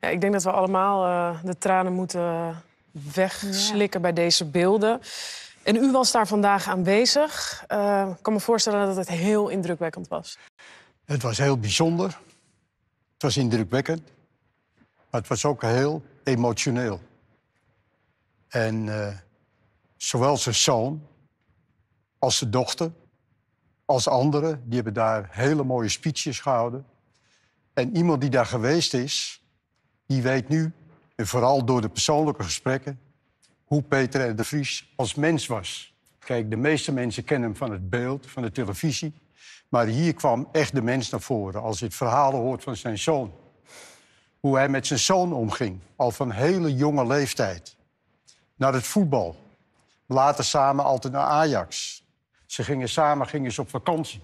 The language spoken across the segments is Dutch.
Ja, ik denk dat we allemaal eh, de tranen moeten eh, wegslikken bij deze beelden. En u was daar vandaag aanwezig. Eh, ik kan me voorstellen dat het heel indrukwekkend was. Het was heel bijzonder. Het was indrukwekkend. Maar het was ook heel emotioneel. En zowel zijn zoon als zijn dochter, als anderen, die hebben daar hele mooie speeches gehouden. En iemand die daar geweest is, die weet nu, en vooral door de persoonlijke gesprekken, hoe Peter de Vries als mens was. Kijk, de meeste mensen kennen hem van het beeld, van de televisie. Maar hier kwam echt de mens naar voren als je het verhalen hoort van zijn zoon. Hoe hij met zijn zoon omging, al van hele jonge leeftijd. Naar het voetbal. Later samen altijd naar Ajax. Ze gingen samen gingen ze op vakantie.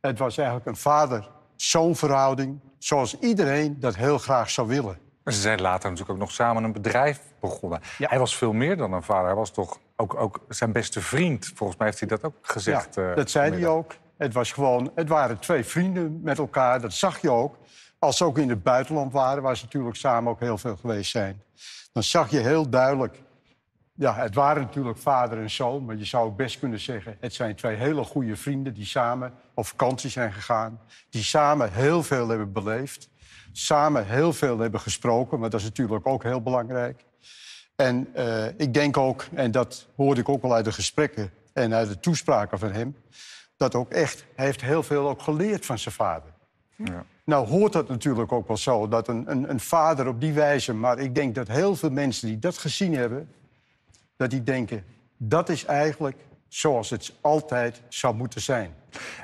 Het was eigenlijk een vader zo'n verhouding zoals iedereen dat heel graag zou willen. Maar ze zijn later natuurlijk ook nog samen een bedrijf begonnen. Hij was veel meer dan een vader. Hij was toch ook, ook zijn beste vriend. Volgens mij heeft hij dat ook gezegd. Eh, dat zei hij ook. Het, was gewoon, het waren twee vrienden met elkaar. Dat zag je ook. Als ze ook in het buitenland waren, waar ze natuurlijk samen ook heel veel geweest zijn. Dan zag je heel duidelijk ja, het waren natuurlijk vader en zoon, maar je zou ook best kunnen zeggen... het zijn twee hele goede vrienden die samen op vakantie zijn gegaan... die samen heel veel hebben beleefd, samen heel veel hebben gesproken... maar dat is natuurlijk ook heel belangrijk. En eh, ik denk ook, en dat hoorde ik ook wel uit de gesprekken... en uit de toespraken van hem... dat ook echt, hij heeft heel veel ook geleerd van zijn vader. Ja. Nou hoort dat natuurlijk ook wel zo, dat een, een, een vader op die wijze... maar ik denk dat heel veel mensen die dat gezien hebben dat die denken, dat is eigenlijk zoals het altijd zou moeten zijn.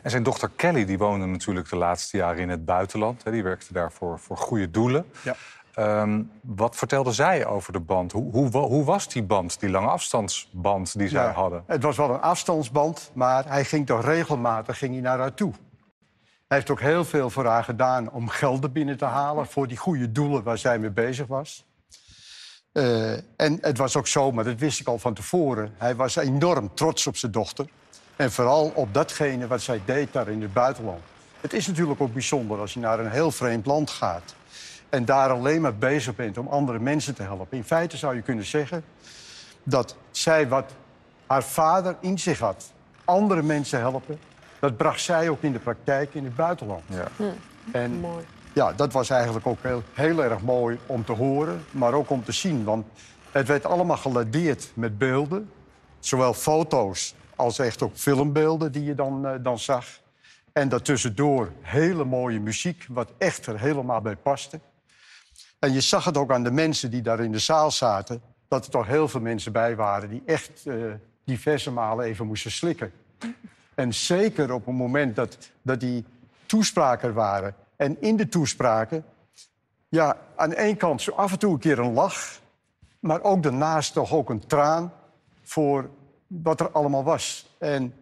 En zijn dochter Kelly die woonde natuurlijk de laatste jaren in het buitenland. Hè? Die werkte daar voor, voor goede doelen. Ja. Ehm, wat vertelde zij over de band? Hoe, hoe, hoe, was die band, die lange afstandsband die zij ja, hadden? Het was wel een afstandsband, maar hij ging toch regelmatig ging hij naar haar toe. Hij heeft ook heel veel voor haar gedaan om gelden binnen te halen... voor die goede doelen waar zij mee bezig was. Eh, en het was ook zo, maar dat wist ik al van tevoren. Hij was enorm trots op zijn dochter. En vooral op datgene wat zij deed daar in het buitenland. Het is natuurlijk ook bijzonder als je naar een heel vreemd land gaat. En daar alleen maar bezig bent om andere mensen te helpen. In feite zou je kunnen zeggen dat zij wat haar vader in zich had. Andere mensen helpen. Dat bracht zij ook in de praktijk in het buitenland. Ja. Hm. Mooi ja, dat was eigenlijk ook heel, heel erg mooi om te horen, maar ook om te zien. Want het werd allemaal geladeerd met beelden. Zowel foto's als echt ook filmbeelden die je dan, eh, dan zag. En daartussendoor hele mooie muziek, wat echt er helemaal bij paste. En je zag het ook aan de mensen die daar in de zaal zaten... dat er toch heel veel mensen bij waren die echt eh, diverse malen even moesten slikken. En zeker op het moment dat, dat die toespraken waren... En in de toespraken, ja, aan de kant zo af en toe een keer een lach, maar ook daarnaast toch ook een traan voor wat er allemaal was. En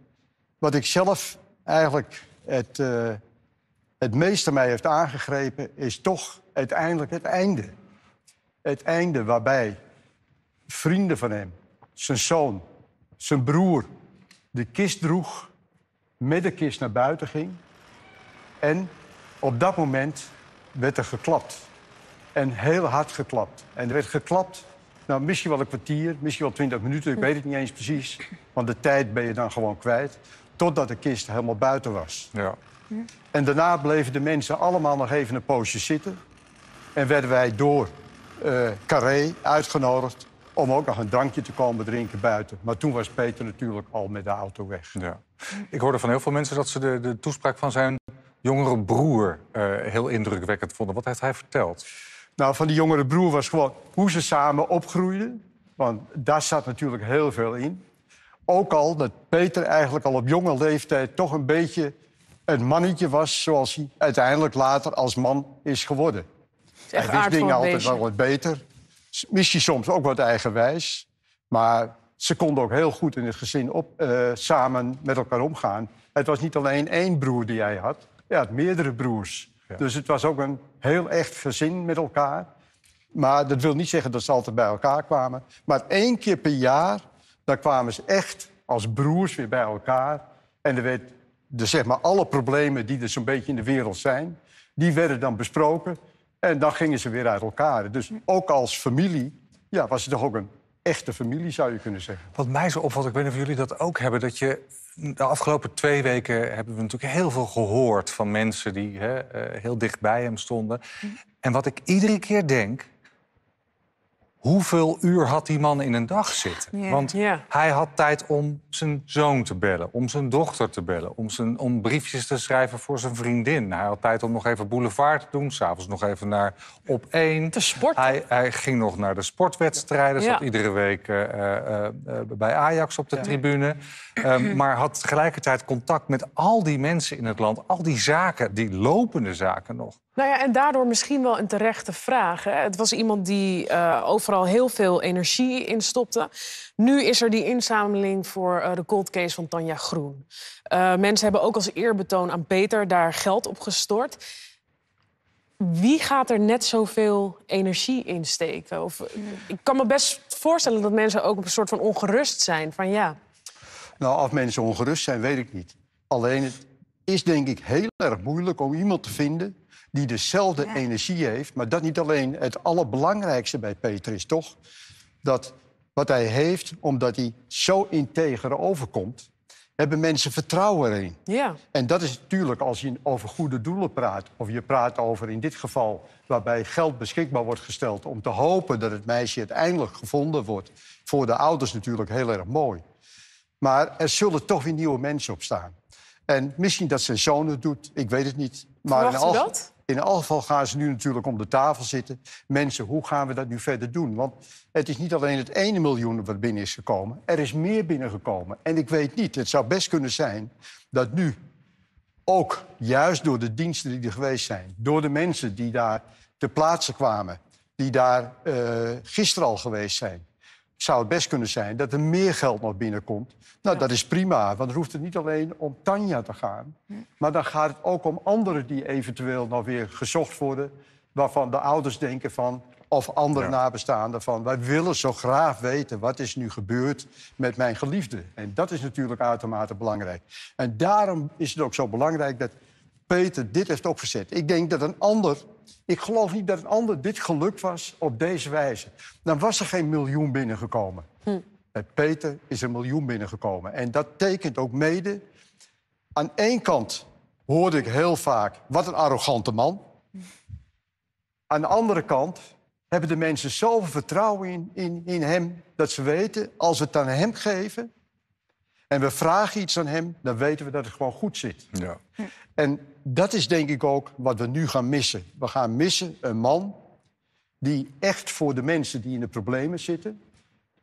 wat ik zelf eigenlijk het, eh, het meeste mij heeft aangegrepen, is toch uiteindelijk het einde. Het einde waarbij vrienden van hem, zijn zoon, zijn broer, de kist droeg, met de kist naar buiten ging en op dat moment werd er geklapt. En heel hard geklapt. En er werd geklapt, nou, misschien wel een kwartier, misschien wel twintig minuten, ik weet het niet eens precies. Want de tijd ben je dan gewoon kwijt. Totdat de kist helemaal buiten was. Ja. En daarna bleven de mensen allemaal nog even een poosje zitten. En werden wij door uh, Carré uitgenodigd om ook nog een drankje te komen drinken buiten. Maar toen was Peter natuurlijk al met de auto weg. Ja. Ik hoorde van heel veel mensen dat ze de, de toespraak van zijn jongere broer eh, heel indrukwekkend vonden. Wat heeft hij verteld? Nou, van die jongere broer was gewoon hoe ze samen opgroeiden. Want daar zat natuurlijk heel veel in. Ook al dat Peter eigenlijk al op jonge leeftijd toch een beetje een mannetje was... zoals hij uiteindelijk later als man is geworden. hij wist dingen altijd wel wat beter. Misschien soms ook wat eigenwijs. Maar ze konden ook heel goed in het gezin op, eh, samen met elkaar omgaan. Het was niet alleen één broer die hij had ja, meerdere broers. Dus het was ook een heel echt gezin met elkaar. Maar dat wil niet zeggen dat ze altijd bij elkaar kwamen. Maar één keer per jaar, dan kwamen ze echt als broers weer bij elkaar. En er werd, de, dus zeg maar, alle problemen die er zo'n beetje in de wereld zijn... die werden dan besproken en dan gingen ze weer uit elkaar. Dus ook als familie ja, was het toch ook een echte familie, zou je kunnen zeggen. Wat mij zo opvalt, ik weet niet of jullie dat ook hebben... dat je de afgelopen twee weken hebben we natuurlijk heel veel gehoord van mensen die hè, eh, heel dicht bij hem stonden. Mm. En wat ik iedere keer denk, hoeveel uur had die man in een dag zitten? Want hij had tijd om zijn zoon te bellen, om zijn dochter te bellen... Om, zijn, om briefjes te schrijven voor zijn vriendin. Hij had tijd om nog even boulevard te doen, s'avonds nog even naar op één. Te sporten. Hij, hij, ging nog naar de sportwedstrijden, zat iedere week eh, eh, eh, bij Ajax op de tribune. Ehm, maar had tegelijkertijd contact met al die mensen in het land, al die zaken, die lopende zaken nog. Nou ja, en daardoor misschien wel een terechte vraag. Hè? Het was iemand die eh, overal heel veel energie in stopte. Nu is er die inzameling voor eh, de cold case van Tanja Groen. Uh, mensen hebben ook als eerbetoon aan Peter daar geld op gestort. Wie gaat er net zoveel energie in steken? Of, ik kan me best voorstellen dat mensen ook een soort van ongerust zijn. Van, ja. Nou, of mensen ongerust zijn, weet ik niet. Alleen is denk ik heel erg moeilijk om iemand te vinden die dezelfde energie heeft. Maar dat niet alleen het allerbelangrijkste bij Peter is, toch? Dat wat hij heeft, omdat hij zo integer overkomt, hebben mensen vertrouwen erin. Ja. En dat is natuurlijk als je over goede doelen praat, of je praat over in dit geval waarbij geld beschikbaar wordt gesteld om te hopen dat het meisje uiteindelijk gevonden wordt. Voor de ouders natuurlijk heel erg mooi. Maar er zullen toch weer nieuwe mensen op staan. En misschien dat zijn zoon het doet, ik weet het niet. Maar in, al, in elk geval gaan ze nu natuurlijk om de tafel zitten. Mensen, hoe gaan we dat nu verder doen? Want het is niet alleen het ene miljoen wat binnen is gekomen. Er is meer binnengekomen. En ik weet niet, het zou best kunnen zijn dat nu ook juist door de diensten die er geweest zijn... door de mensen die daar ter plaatse kwamen... die daar uh, gisteren al geweest zijn zou het best kunnen zijn dat er meer geld nog binnenkomt. Nou, dat is prima, want dan hoeft het niet alleen om Tanja te gaan. Hm. Maar dan gaat het ook om anderen die eventueel nog weer gezocht worden... waarvan de ouders denken van, of andere nabestaanden van... wij willen zo graag weten wat is nu gebeurd met mijn geliefde. En dat is natuurlijk uitermate belangrijk. En daarom is het ook zo belangrijk dat Peter dit heeft opgezet. Ik denk dat een ander ik geloof niet dat een ander dit gelukt was op deze wijze. Dan was er geen miljoen binnengekomen. Bij hm. Peter is een miljoen binnengekomen. En dat tekent ook mede. Aan één kant hoorde ik heel vaak, wat een arrogante man. Aan de andere kant hebben de mensen zoveel vertrouwen in, in, in hem... dat ze weten, als we het aan hem geven, en we vragen iets aan hem, dan weten we dat het gewoon goed zit. Ja. En dat is denk ik ook wat we nu gaan missen. We gaan missen een man die echt voor de mensen die in de problemen zitten,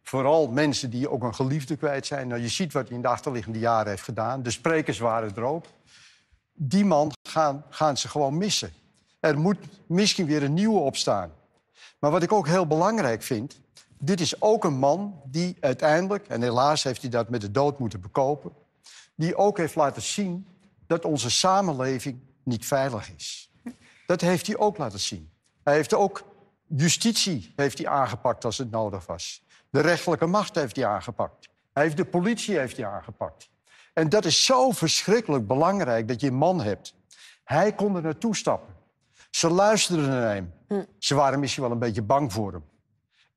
vooral mensen die ook een geliefde kwijt zijn. Nou, je ziet wat hij in de achterliggende jaren heeft gedaan. De sprekers waren er ook. Die man gaan, gaan ze gewoon missen. Er moet misschien weer een nieuwe opstaan. Maar wat ik ook heel belangrijk vind, dit is ook een man die uiteindelijk, en helaas heeft hij dat met de dood moeten bekopen, die ook heeft laten zien dat onze samenleving niet veilig is. Dat heeft hij ook laten zien. Hij heeft ook justitie heeft hij aangepakt als het nodig was. De rechterlijke macht heeft hij aangepakt. Hij heeft de politie heeft hij aangepakt. En dat is zo verschrikkelijk belangrijk dat je een man hebt. Hij kon er naartoe stappen. Ze luisterden naar hem. Hm. Ze waren misschien wel een beetje bang voor hem.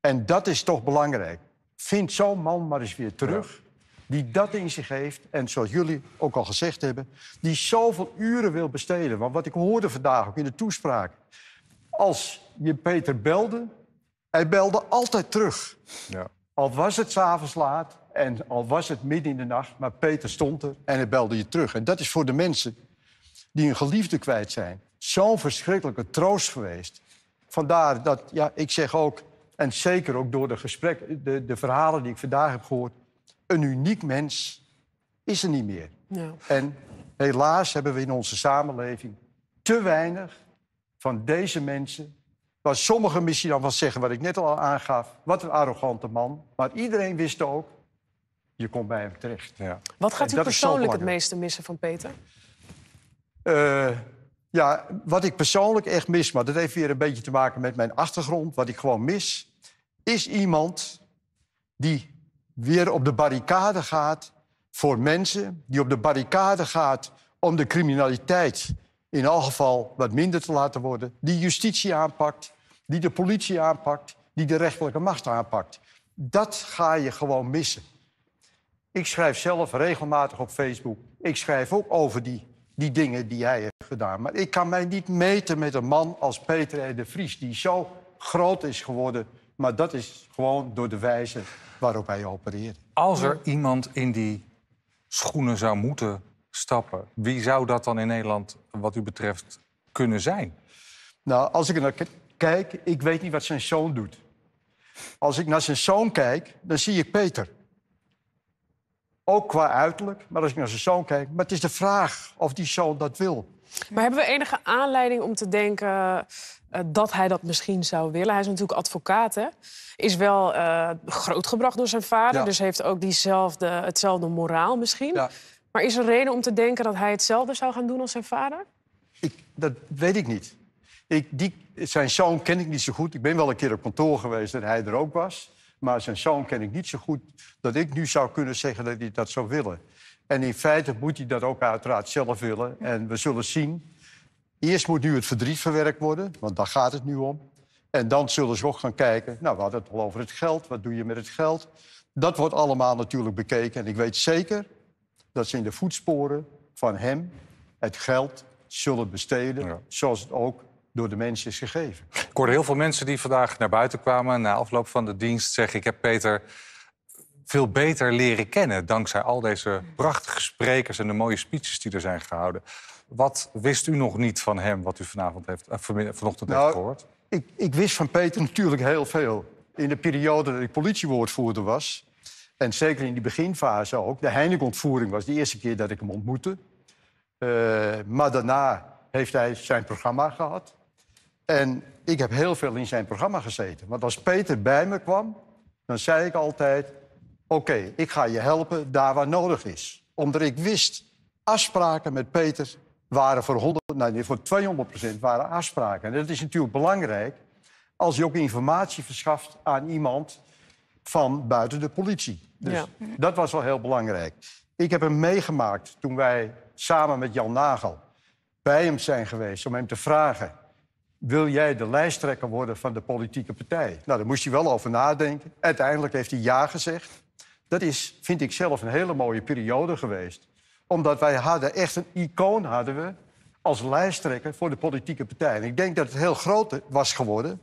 En dat is toch belangrijk. Vind zo'n man maar eens weer terug. Die dat in zich heeft. En zoals jullie ook al gezegd hebben. Die zoveel uren wil besteden. Want wat ik hoorde vandaag ook in de toespraak. Als je Peter belde. Hij belde altijd terug. Ja. Al was het s'avonds laat. En al was het midden in de nacht. Maar Peter stond er en hij belde je terug. En dat is voor de mensen die een geliefde kwijt zijn. Zo'n verschrikkelijke troost geweest. Vandaar dat, ja, ik zeg ook, en zeker ook door de gesprekken, de, de verhalen die ik vandaag heb gehoord. Een uniek mens is er niet meer. Ja. En helaas hebben we in onze samenleving te weinig van deze mensen. Waar sommigen misschien dan van zeggen wat ik net al aangaf. Wat een arrogante man. Maar iedereen wist ook, je komt bij hem terecht. Ja. Wat gaat u persoonlijk het meeste missen van Peter? Eh, ja, wat ik persoonlijk echt mis, maar dat heeft weer een beetje te maken met mijn achtergrond. Wat ik gewoon mis, is iemand die weer op de barricade gaat voor mensen. Die op de barricade gaat om de criminaliteit in elk geval wat minder te laten worden. Die justitie aanpakt, die de politie aanpakt, die de rechterlijke macht aanpakt. Dat ga je gewoon missen. Ik schrijf zelf regelmatig op Facebook. Ik schrijf ook over die, die dingen die hebt gedaan. Maar ik kan mij niet meten met een man als Peter de Vries... die zo groot is geworden. Maar dat is gewoon door de wijze waarop hij opereert. Als er iemand in die schoenen zou moeten stappen... wie zou dat dan in Nederland wat u betreft kunnen zijn? Nou, als ik er naar kijk, ik weet niet wat zijn zoon doet. Als ik naar zijn zoon kijk, dan zie ik Peter. Ook qua uiterlijk, maar als ik naar zijn zoon kijk... maar het is de vraag of die zoon dat wil. Maar hebben we enige aanleiding om te denken eh, dat hij dat misschien zou willen? Hij is natuurlijk advocaat, hè? Is wel uh, grootgebracht door zijn vader, dus heeft ook diezelfde, hetzelfde moraal misschien. Maar is er reden om te denken dat hij hetzelfde zou gaan doen als zijn vader? Ik, dat weet ik niet. Ik, die, zijn zoon ken ik niet zo goed. Ik ben wel een keer op kantoor geweest dat hij er ook was. Maar zijn zoon ken ik niet zo goed dat ik nu zou kunnen zeggen dat hij dat zou willen. En in feite moet hij dat ook uiteraard zelf willen. En we zullen zien. Eerst moet nu het verdriet verwerkt worden, want daar gaat het nu om. En dan zullen ze ook gaan kijken. Nou, we hadden het al over het geld. Wat doe je met het geld? Dat wordt allemaal natuurlijk bekeken. En ik weet zeker dat ze in de voetsporen van hem het geld zullen besteden. Zoals het ook door de mensen is gegeven. Ik hoorde heel veel mensen die vandaag naar buiten kwamen na afloop van de dienst zeggen: Ik heb Peter veel beter leren kennen... dankzij al deze prachtige sprekers en de mooie speeches die er zijn gehouden. Wat wist u nog niet van hem, wat u vanavond heeft, eh, vanochtend heeft nou, gehoord? Ik, ik wist van Peter natuurlijk heel veel. In de periode dat ik politiewoordvoerder was... en zeker in die beginfase ook... de Heineken-ontvoering was de eerste keer dat ik hem ontmoette. Eh, maar daarna heeft hij zijn programma gehad. En ik heb heel veel in zijn programma gezeten. Want als Peter bij me kwam, dan zei ik altijd... Oké, ik ga je helpen daar waar nodig is. Omdat ik wist, afspraken met Peter waren voor, 100, nee, voor 200 waren afspraken. En dat is natuurlijk belangrijk als je ook informatie verschaft aan iemand van buiten de politie. Dus dat was wel heel belangrijk. Ik heb hem meegemaakt toen wij samen met Jan Nagel bij hem zijn geweest om hem te vragen: wil jij de lijsttrekker worden van de politieke partij? Nou, daar moest hij wel over nadenken. Uiteindelijk heeft hij ja gezegd. Dat is, vind ik zelf, een hele mooie periode geweest. Omdat wij hadden echt een icoon hadden we als lijsttrekker voor de politieke partij. En ik denk dat het heel groot was geworden.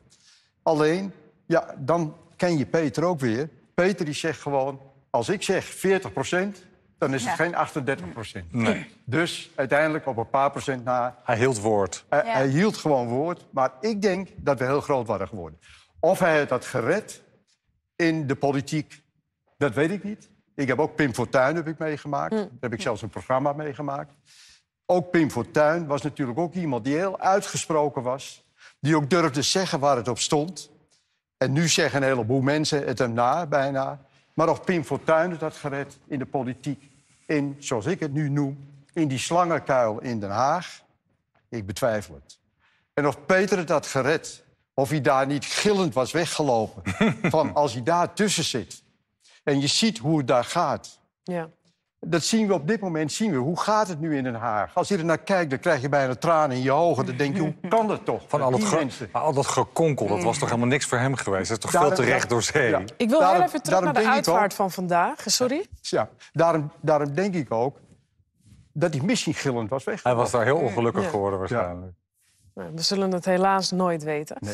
Alleen, ja, dan ken je Peter ook weer. Peter die zegt gewoon, als ik zeg 40 procent, dan is het geen 38 procent. Nee. Dus uiteindelijk op een paar procent na... Hij hield woord. Hij, hield gewoon woord. Maar ik denk dat we heel groot waren geworden. Of hij had gered in de politiek dat weet ik niet. Ik heb ook Pim Fortuyn heb ik meegemaakt. Mm. Daar heb ik zelfs een programma meegemaakt. Ook Pim Fortuyn was natuurlijk ook iemand die heel uitgesproken was. Die ook durfde zeggen waar het op stond. En nu zeggen een heleboel mensen het hem na, bijna. Maar of Pim Fortuyn het had gered in de politiek... in, zoals ik het nu noem, in die slangenkuil in Den Haag... ik betwijfel het. En of Peter het had gered... of hij daar niet gillend was weggelopen... van als hij daar tussen zit... En je ziet hoe het daar gaat. Ja. Dat zien we op dit moment, zien we. Hoe gaat het nu in Den Haag? Als je er naar kijkt, dan krijg je bijna tranen in je ogen. Dan denk je, hoe kan dat toch? Van al het ge al dat gekonkel, dat was mm. toch helemaal niks voor hem geweest? Dat is toch veel te recht door zee? Ja. Ik wil daarom, heel even terug naar de uitvaart van vandaag. Sorry? Ja, daarom, daarom denk ik ook dat hij misschien gillend was weg. Hij was daar heel ongelukkig geworden waarschijnlijk. Ja. Nou, we zullen het helaas nooit weten. Nee.